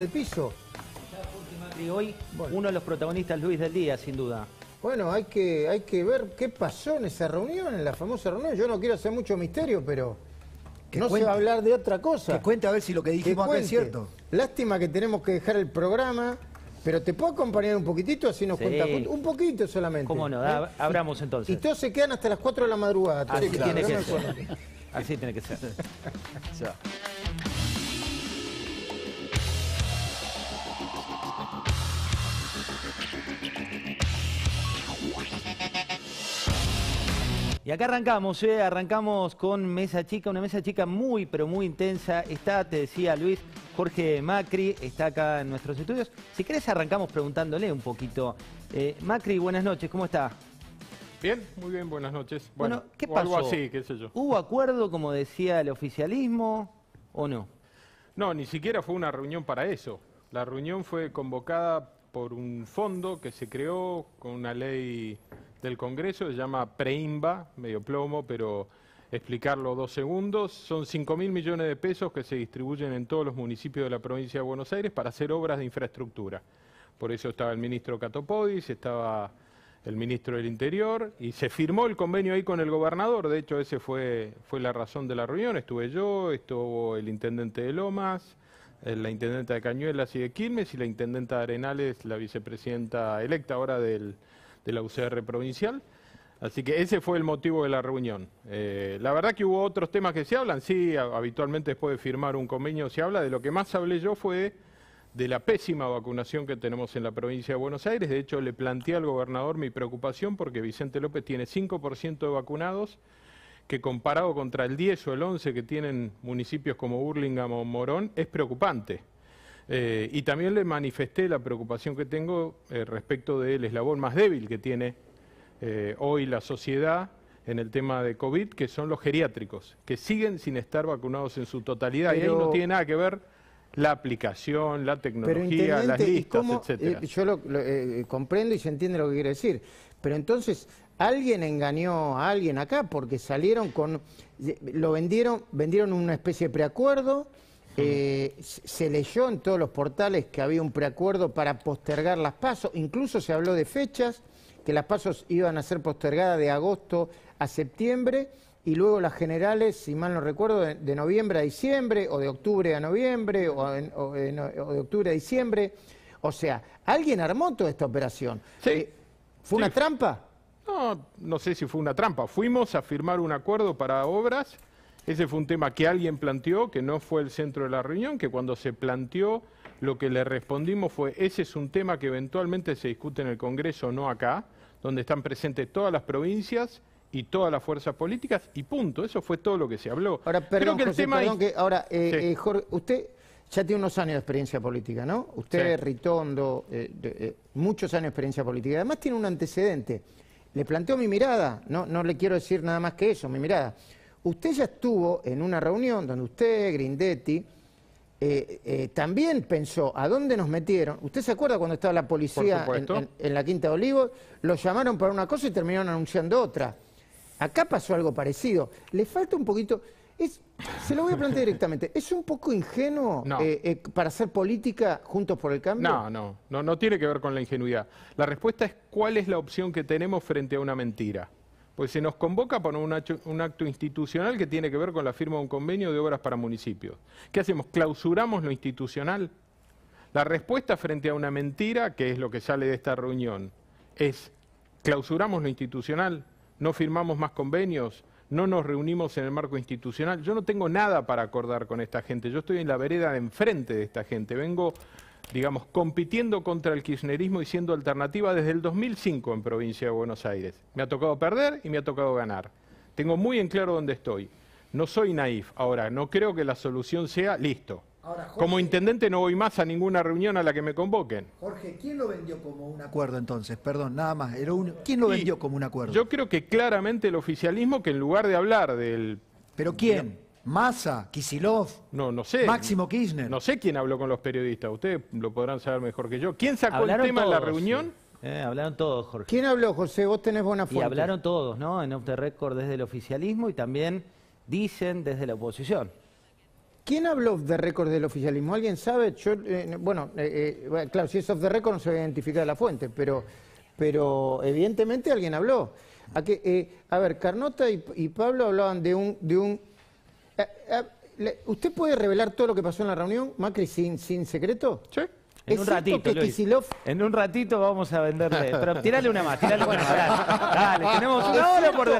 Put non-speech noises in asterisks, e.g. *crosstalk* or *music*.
el piso. Y hoy uno de los protagonistas Luis del día, sin duda. Bueno, hay que, hay que ver qué pasó en esa reunión, en la famosa reunión. Yo no quiero hacer mucho misterio, pero que no se va a hablar de otra cosa. Que cuente a ver si lo que dijimos acá es cierto. Lástima que tenemos que dejar el programa, pero te puedo acompañar un poquitito así nos cuenta. Un poquito solamente. ¿Cómo no? ¿Eh? Abramos entonces. Y todos se quedan hasta las 4 de la madrugada. Así tiene que ser. *laughs* Y acá arrancamos, ¿eh? arrancamos con Mesa Chica, una Mesa Chica muy, pero muy intensa. Está, te decía Luis, Jorge Macri, está acá en nuestros estudios. Si querés arrancamos preguntándole un poquito. Eh, Macri, buenas noches, ¿cómo está? Bien, muy bien, buenas noches. Bueno, ¿qué pasó? así, ¿Hubo acuerdo, como decía el oficialismo, o no? No, ni siquiera fue una reunión para eso. La reunión fue convocada por un fondo que se creó con una ley del Congreso, se llama Preimba, medio plomo, pero explicarlo dos segundos. Son 5 mil millones de pesos que se distribuyen en todos los municipios de la provincia de Buenos Aires para hacer obras de infraestructura. Por eso estaba el ministro Catopodis, estaba el ministro del Interior y se firmó el convenio ahí con el gobernador. De hecho, esa fue, fue la razón de la reunión. Estuve yo, estuvo el intendente de Lomas, eh, la intendenta de Cañuelas y de Quilmes y la intendenta de Arenales, la vicepresidenta electa ahora del de la UCR provincial. Así que ese fue el motivo de la reunión. Eh, la verdad que hubo otros temas que se hablan, sí, habitualmente después de firmar un convenio se habla, de lo que más hablé yo fue de la pésima vacunación que tenemos en la provincia de Buenos Aires. De hecho, le planteé al gobernador mi preocupación porque Vicente López tiene 5% de vacunados, que comparado contra el 10 o el 11 que tienen municipios como Burlingame o Morón, es preocupante. Eh, y también le manifesté la preocupación que tengo eh, respecto del eslabón más débil que tiene eh, hoy la sociedad en el tema de COVID, que son los geriátricos, que siguen sin estar vacunados en su totalidad. y ahí no tiene nada que ver la aplicación, la tecnología, las listas, eh, etc. yo lo, lo comprendo y se entiende lo que quiere decir. Pero entonces, alguien engañó a alguien acá porque salieron con lo vendieron vendieron una especie de preacuerdo eh, se leyó en todos los portales que había un preacuerdo para postergar las pasos, incluso se habló de fechas, que las pasos iban a ser postergadas de agosto a septiembre y luego las generales, si mal no recuerdo, de, noviembre a diciembre o de octubre a noviembre o, de octubre a diciembre. O sea, alguien armó toda esta operación. Sí. Eh, ¿Fue una trampa? No, no sé si fue una trampa. Fuimos a firmar un acuerdo para obras ese fue un tema que alguien planteó, que no fue el centro de la reunión, que cuando se planteó lo que le respondimos fue, ese es un tema que eventualmente se discute en el Congreso, no acá, donde están presentes todas las provincias y todas las fuerzas políticas y punto, eso fue todo lo que se habló. Ahora, Creo que el tema que ahora, eh, eh, Jorge, usted ya tiene unos años de experiencia política, ¿no? Usted, es Ritondo, eh, muchos años de experiencia política, además tiene un antecedente. Le planteo mi mirada, no, no le quiero decir nada más que eso, mi mirada usted ya estuvo en una reunión donde usted, Grindetti, eh, eh, también pensó a dónde nos metieron. ¿Usted se acuerda cuando estaba la policía en, la Quinta de Olivos? Lo llamaron para una cosa y terminaron anunciando otra. Acá pasó algo parecido. Le falta un poquito... se lo voy a plantear directamente. ¿Es un poco ingenuo eh, para hacer política juntos por el cambio? No, no, no, no tiene que ver con la ingenuidad. La respuesta es cuál es la opción que tenemos frente a una mentira pues se nos convoca para un acto, un acto, institucional que tiene que ver con la firma de un convenio de obras para municipios. ¿Qué hacemos? ¿Clausuramos lo institucional? La respuesta frente a una mentira, que es lo que sale de esta reunión, es clausuramos lo institucional, no firmamos más convenios, no nos reunimos en el marco institucional. Yo no tengo nada para acordar con esta gente, yo estoy en la vereda de enfrente de esta gente, vengo digamos, compitiendo contra el kirchnerismo y siendo alternativa desde el 2005 en provincia de Buenos Aires. Me ha tocado perder y me ha tocado ganar. Tengo muy en claro dónde estoy. No soy naif. Ahora, no creo que la solución sea listo. como intendente no voy más a ninguna reunión a la que me convoquen. Jorge, ¿quién lo vendió como un acuerdo entonces? Perdón, nada más. Era un... ¿Quién lo vendió como un acuerdo? Yo creo que claramente el oficialismo que en lugar de hablar del... ¿Pero quién? Massa, Kisilov, no, no sé, Máximo Kirchner. No sé quién habló con los periodistas, ustedes lo podrán saber mejor que yo. ¿Quién sacó el tema en la reunión? Eh, hablaron todos, Jorge. ¿Quién habló, José? Vos tenés buena fuente. Y hablaron todos, ¿no? En Off the Record desde el oficialismo y también dicen desde la oposición. ¿Quién habló de récord del oficialismo? ¿Alguien sabe? Yo, eh, eh, bueno, claro, si es off the record no se va a identificar la fuente, pero, evidentemente alguien habló. A, que, a ver, Carnota y, y, Pablo hablaban de un, de un eh, eh, ¿Usted puede revelar todo lo que pasó en la reunión, Macri, sin, sin secreto? Sí. En un ratito, En un ratito vamos a venderle. Pero tirale una más, tirale una más. *laughs* Dale, tenemos una hora por